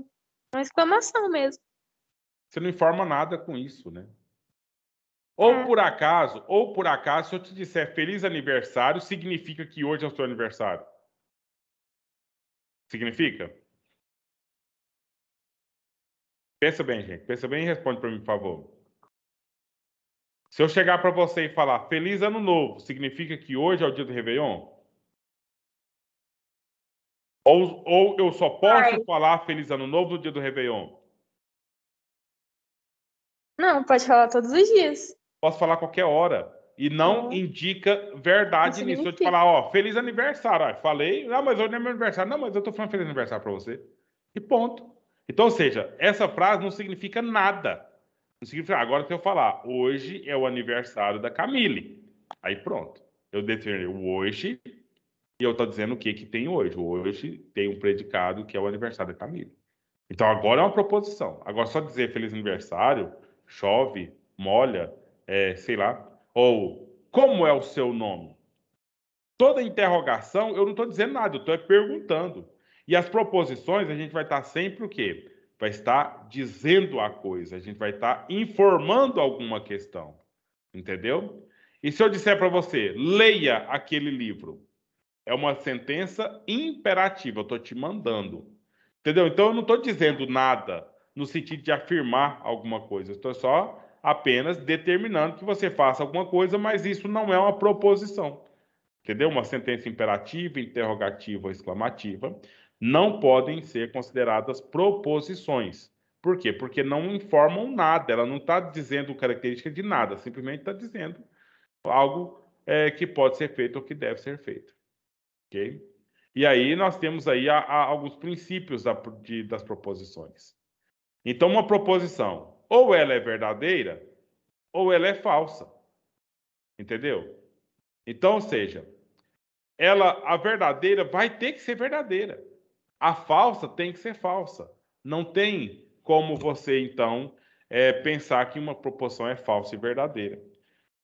Speaker 4: uma exclamação mesmo.
Speaker 1: Você não informa nada com isso, né? Ou é. por acaso, ou por acaso, se eu te disser feliz aniversário, significa que hoje é o seu aniversário. Significa? Pensa bem, gente. Pensa bem e responde para mim, por favor. Se eu chegar para você e falar Feliz Ano Novo, significa que hoje é o dia do Réveillon? Ou, ou
Speaker 3: eu só posso falar
Speaker 1: Feliz Ano Novo no dia do Réveillon?
Speaker 4: Não, pode falar todos os dias.
Speaker 1: Posso falar qualquer hora. E não, uhum. indica verdade não nisso. Se eu te falar, ó, feliz aniversário. Ah, falei, não, mas hoje não é meu aniversário. Não, mas eu tô falando feliz aniversário para você. E ponto. Então, ou seja, essa frase não significa nada. Ah, agora se eu falar, hoje é o aniversário da Camille. Aí pronto. Eu determinei o hoje e eu estou dizendo o que, que tem hoje. Hoje tem um predicado que é o aniversário da Camille. Então agora é uma proposição. Agora só dizer feliz aniversário, chove, molha, é, sei lá. Ou como é o seu nome? Toda interrogação, eu não estou dizendo nada, eu estou perguntando. E as proposições, a gente vai estar tá sempre o quê? vai estar dizendo a coisa, a gente vai estar informando alguma questão, entendeu? E se eu disser para você, leia aquele livro, é uma sentença imperativa, eu estou te mandando, entendeu? Então eu não estou dizendo nada no sentido de afirmar alguma coisa, eu estou só apenas determinando que você faça alguma coisa, mas isso não é uma proposição. Entendeu? Uma sentença imperativa, interrogativa, exclamativa não podem ser consideradas proposições. Por quê? Porque não informam nada, ela não está dizendo característica de nada, simplesmente está dizendo algo é, que pode ser feito ou que deve ser feito. Ok? E aí nós temos aí a, a, alguns princípios da, de, das proposições. Então, uma proposição, ou ela é verdadeira, ou ela é falsa. Entendeu? Então, ou seja, ela, a verdadeira vai ter que ser verdadeira. A falsa tem que ser falsa. Não tem como você, então, é, pensar que uma proporção é falsa e verdadeira.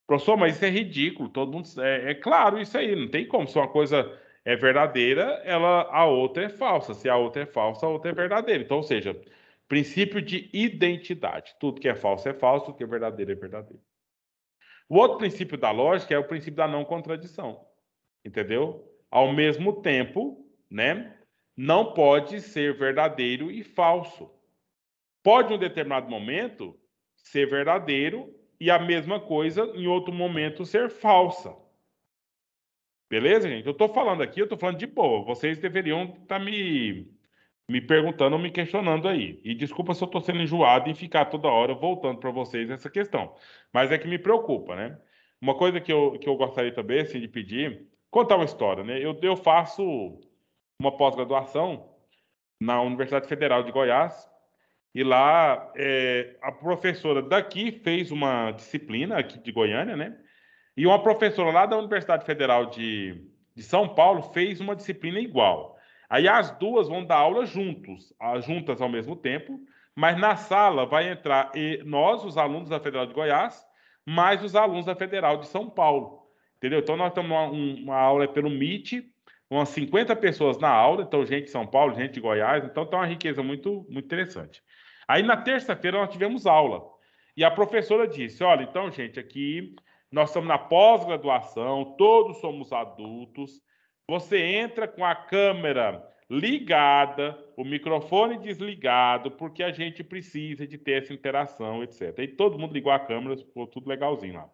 Speaker 1: Professor, mas isso é ridículo. Todo mundo é, é claro isso aí. Não tem como. Se uma coisa é verdadeira, ela a outra é falsa. Se a outra é falsa, a outra é verdadeira. Então, ou seja, princípio de identidade. Tudo que é falso é falso, tudo que é verdadeiro é verdadeiro. O outro princípio da lógica é o princípio da não contradição. Entendeu? Ao mesmo tempo, né, não pode ser verdadeiro e falso. Pode, em um determinado momento, ser verdadeiro e a mesma coisa, em outro momento, ser falsa. Beleza, gente? Eu estou falando aqui, eu estou falando de boa. Vocês deveriam estar tá me, me perguntando, me questionando aí. E desculpa se eu estou sendo enjoado em ficar toda hora voltando para vocês essa questão. Mas é que me preocupa, né? Uma coisa que eu, que eu gostaria também, assim, de pedir, contar uma história, né? Eu, eu faço uma pós-graduação na Universidade Federal de Goiás. E lá, é, a professora daqui fez uma disciplina aqui de Goiânia, né? E uma professora lá da Universidade Federal de, de São Paulo fez uma disciplina igual. Aí as duas vão dar aula juntos, juntas ao mesmo tempo, mas na sala vai entrar nós, os alunos da Federal de Goiás, mais os alunos da Federal de São Paulo. Entendeu? Então nós estamos uma, uma aula é pelo MIT umas 50 pessoas na aula, então gente de São Paulo, gente de Goiás, então tá uma riqueza muito, muito interessante. Aí na terça-feira nós tivemos aula e a professora disse: Olha, então, gente, aqui nós estamos na pós-graduação, todos somos adultos. Você entra com a câmera ligada, o microfone desligado, porque a gente precisa de ter essa interação, etc. E todo mundo ligou a câmera, ficou tudo legalzinho lá.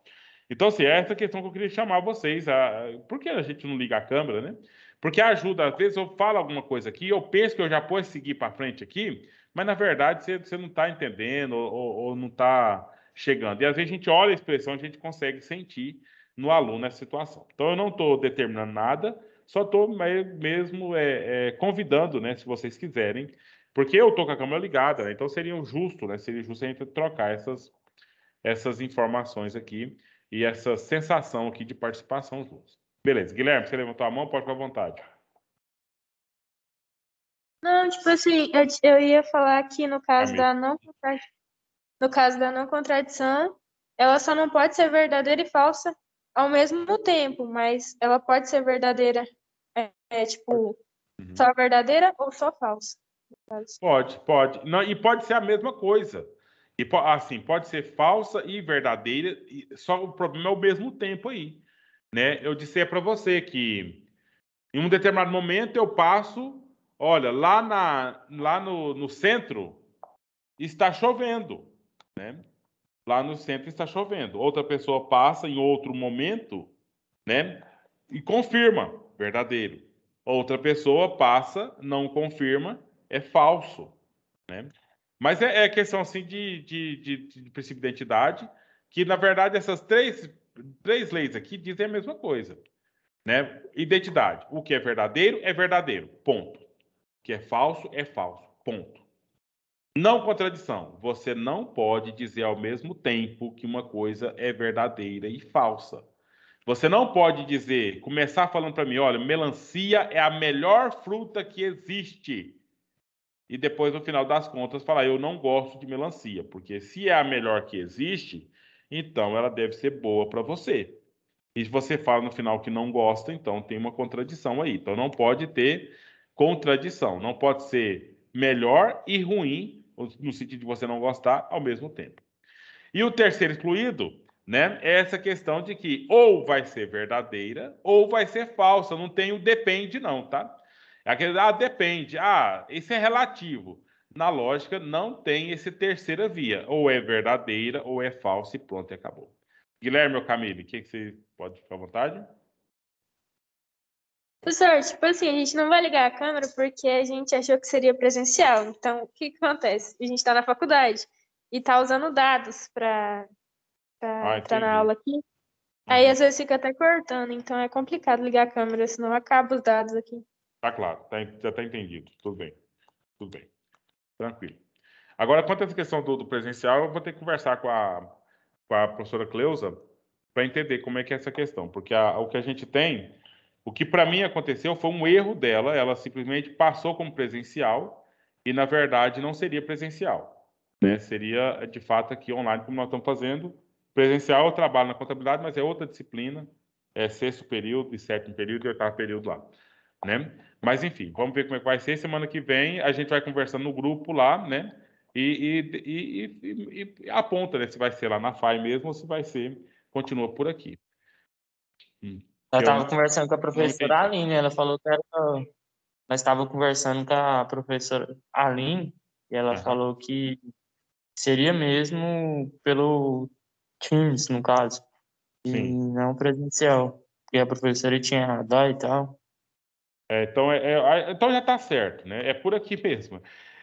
Speaker 1: Então, se assim, é essa é a questão que eu queria chamar vocês, a... por que a gente não liga a câmera, né? Porque ajuda, às vezes eu falo alguma coisa aqui, eu penso que eu já posso seguir para frente aqui, mas na verdade você, você não está entendendo ou, ou, não está chegando. E às vezes a gente olha a expressão, a gente consegue sentir no aluno essa situação. Então eu não estou determinando nada, só estou mesmo é, é, convidando, né, se vocês quiserem, porque eu estou com a câmera ligada, né, então seria justo, né, seria justo a gente trocar essas, essas informações aqui e essa sensação aqui de participação juntos. Beleza, Guilherme, você levantou a mão, pode ficar à vontade.
Speaker 4: Não, tipo assim, eu, eu ia falar que no caso Amigo. da não no caso da não contradição, ela só não pode ser verdadeira e falsa ao mesmo tempo, mas ela pode ser verdadeira, é, é tipo uhum. só verdadeira ou só falsa.
Speaker 1: Pode, pode, não, e pode ser a mesma coisa. E assim, pode ser falsa e verdadeira, e só o problema é o mesmo tempo aí né? Eu disse para você que em um determinado momento eu passo, olha, lá, na, lá no, no centro está chovendo, né? Lá no centro está chovendo. Outra pessoa passa em outro momento, né? E confirma, verdadeiro. Outra pessoa passa, não confirma, é falso, né? Mas é, é questão, assim, de, de, de, de princípio de identidade, que, na verdade, essas três três leis aqui dizem a mesma coisa. Né? Identidade. O que é verdadeiro é verdadeiro. Ponto. O que é falso é falso. Ponto. Não contradição. Você não pode dizer ao mesmo tempo que uma coisa é verdadeira e falsa. Você não pode dizer, começar falando para mim, olha, melancia é a melhor fruta que existe. E depois, no final das contas, falar, eu não gosto de melancia. Porque se é a melhor que existe, então ela deve ser boa para você. E se você fala no final que não gosta, então tem uma contradição aí. Então não pode ter contradição, não pode ser melhor e ruim, no sentido de você não gostar, ao mesmo tempo. E o terceiro excluído, né, é essa questão de que ou vai ser verdadeira ou vai ser falsa, não tem o depende não, tá? É aquele, ah, depende, ah, isso é relativo na lógica, não tem esse terceira via. Ou é verdadeira, ou é falsa e pronto, e acabou. Guilherme ou Camille, o que, que você pode ficar à vontade?
Speaker 4: Professor, tipo assim, a gente não vai ligar a câmera porque a gente achou que seria presencial. Então, o que, que acontece? A gente está na faculdade e está usando dados para ah, entrar na aula aqui. Aí, uhum. às vezes, fica até cortando, então é complicado ligar a câmera, senão acaba os dados aqui.
Speaker 1: Tá claro, tá, já tá entendido. Tudo bem. Tudo bem. Tranquilo. Agora, quanto a essa questão do, do, presencial, eu vou ter que conversar com a, com a professora Cleusa para entender como é que é essa questão, porque a, o que a gente tem, o que para mim aconteceu foi um erro dela, ela simplesmente passou como presencial e, na verdade, não seria presencial. Né? Seria, de fato, aqui online, como nós estamos fazendo. Presencial eu trabalho na contabilidade, mas é outra disciplina, é sexto período e sétimo período e oitavo período lá né? Mas enfim, vamos ver como é que vai ser. Semana que vem a gente vai conversando no grupo lá, né? E, e, e, e aponta né, se vai ser lá na FAI mesmo ou se vai ser, continua por aqui. Hum. Eu estava
Speaker 4: conversando com a professora
Speaker 2: Aline, ela falou que era. Nós estávamos conversando com a professora Aline, e ela uhum. falou que seria mesmo pelo Teams, no caso, Sim. e não presencial, porque a professora tinha dó e tal.
Speaker 1: É, então, é, é então já está certo, né? É por aqui mesmo.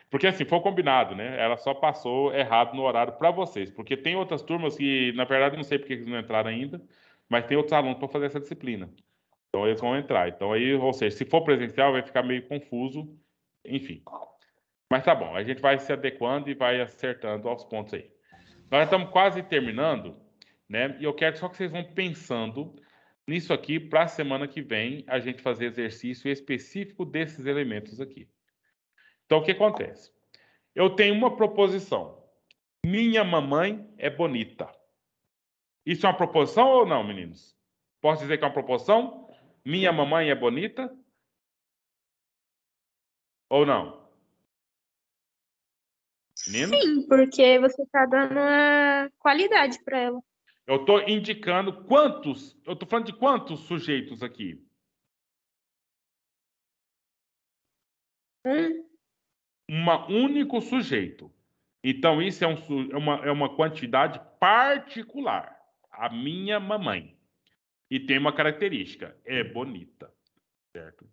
Speaker 1: Porque assim, foi combinado, né? Ela só passou errado no horário para vocês. Porque tem outras turmas que, na verdade, não sei porque eles não entraram ainda, mas tem outros alunos para fazer essa disciplina. Então eles vão entrar. Então aí, ou seja, se for presencial, vai ficar meio confuso, enfim. Mas tá bom, a gente vai se adequando e vai acertando aos pontos aí. Nós já estamos quase terminando, né? E eu quero só que vocês vão pensando nisso aqui para a semana que vem a gente fazer exercício específico desses elementos aqui. Então o que acontece? Eu tenho uma proposição. Minha mamãe é bonita. Isso é uma proposição ou não, meninos? Posso dizer que é uma proposição? Minha mamãe é bonita? Ou não? Meninos?
Speaker 4: Sim, porque você está dando a qualidade para ela.
Speaker 1: Eu estou indicando quantos, eu estou falando de quantos sujeitos aqui? Um, único sujeito. Então, isso é, um, é, uma, é uma quantidade particular. A minha mamãe. E tem uma característica: é bonita. Certo?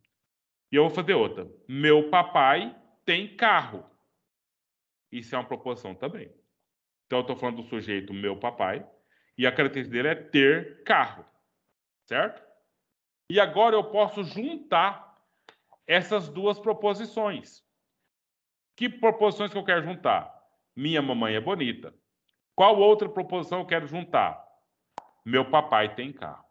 Speaker 1: E eu vou fazer outra. Meu papai tem carro. Isso é uma proporção também. Então, eu estou falando do sujeito meu papai, e a característica dele é ter carro, certo? E agora eu posso juntar essas duas proposições. Que proposições que eu quero juntar? Minha mamãe é bonita. Qual outra proposição eu quero juntar? Meu papai tem carro.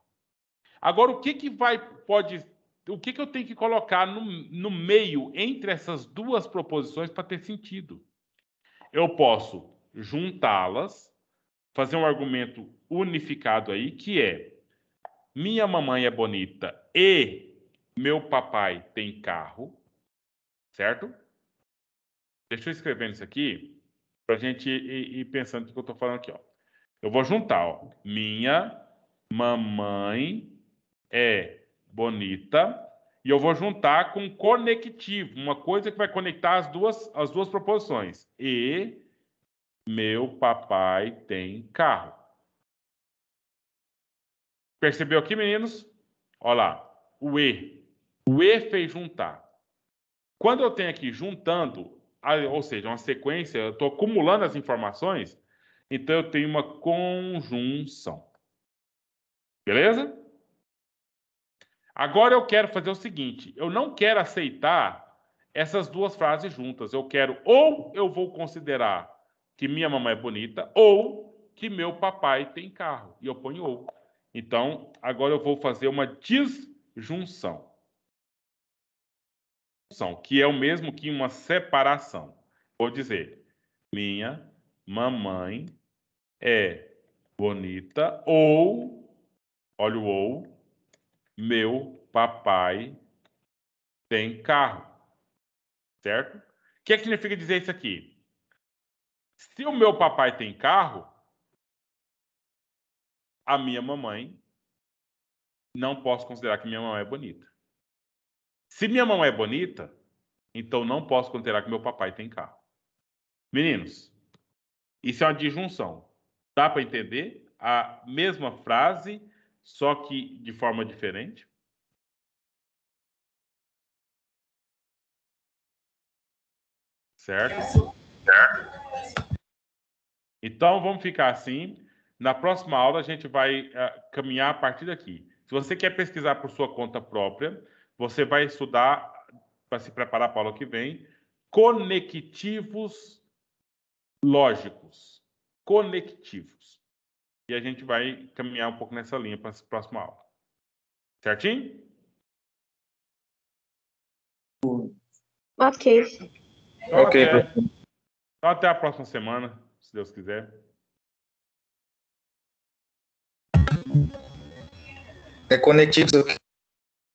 Speaker 1: Agora, o que, que vai pode o que, que eu tenho que colocar no, no meio entre essas duas proposições para ter sentido? Eu posso juntá-las fazer um argumento unificado aí, que é: minha mamãe é bonita e meu papai tem carro, certo? Deixa eu escrevendo isso aqui para a gente ir, ir pensando o que eu estou falando aqui. Ó. Eu vou juntar. Ó. Minha mamãe é bonita e eu vou juntar com conectivo, uma coisa que vai conectar as duas, as duas proposições. E meu papai tem carro. Percebeu aqui, meninos? Olha lá, o E. O E fez juntar. Quando eu tenho aqui juntando, ou seja, uma sequência, eu estou acumulando as informações, então eu tenho uma conjunção. Beleza? Agora eu quero fazer o seguinte: eu não quero aceitar essas duas frases juntas. Eu quero ou eu vou considerar que minha mamãe é bonita ou que meu papai tem carro. E eu ponho ou. Então, agora eu vou fazer uma disjunção. Que é o mesmo que uma separação. Vou dizer, minha mamãe é bonita ou, olha o ou, meu papai tem carro. Certo? O que, é que significa dizer isso aqui? Se o meu papai tem carro, a minha mamãe não posso considerar que minha mamãe é bonita. Se minha mamãe é bonita, então não posso considerar que meu papai tem carro. Meninos, isso é uma disjunção. Dá para entender a mesma frase, só que de forma diferente?
Speaker 3: Certo?
Speaker 1: Certo. Então, vamos ficar assim. Na próxima aula, a gente vai uh, caminhar a partir daqui. Se você quer pesquisar por sua conta própria, você vai estudar, para se preparar para a aula que vem, conectivos lógicos. Conectivos. E a gente vai caminhar um pouco nessa linha para a próxima aula. Certinho?
Speaker 3: Ok. Ok. Então,
Speaker 1: até então, a próxima semana se Deus quiser.
Speaker 3: É conectivo